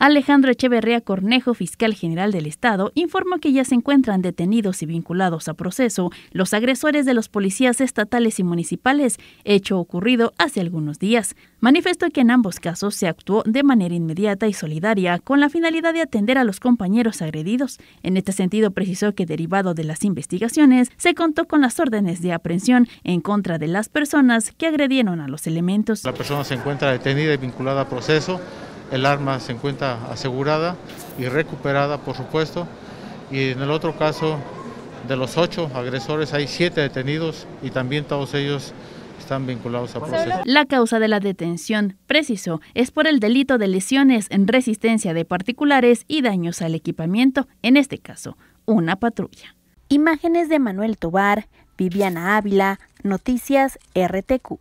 Alejandro Echeverría Cornejo, fiscal general del Estado, informó que ya se encuentran detenidos y vinculados a proceso los agresores de los policías estatales y municipales, hecho ocurrido hace algunos días. Manifestó que en ambos casos se actuó de manera inmediata y solidaria con la finalidad de atender a los compañeros agredidos. En este sentido, precisó que derivado de las investigaciones, se contó con las órdenes de aprehensión en contra de las personas que agredieron a los elementos. La persona se encuentra detenida y vinculada a proceso el arma se encuentra asegurada y recuperada, por supuesto. Y en el otro caso, de los ocho agresores, hay siete detenidos y también todos ellos están vinculados a proceso. La causa de la detención, precisó, es por el delito de lesiones en resistencia de particulares y daños al equipamiento, en este caso, una patrulla. Imágenes de Manuel Tobar, Viviana Ávila, Noticias RTQ.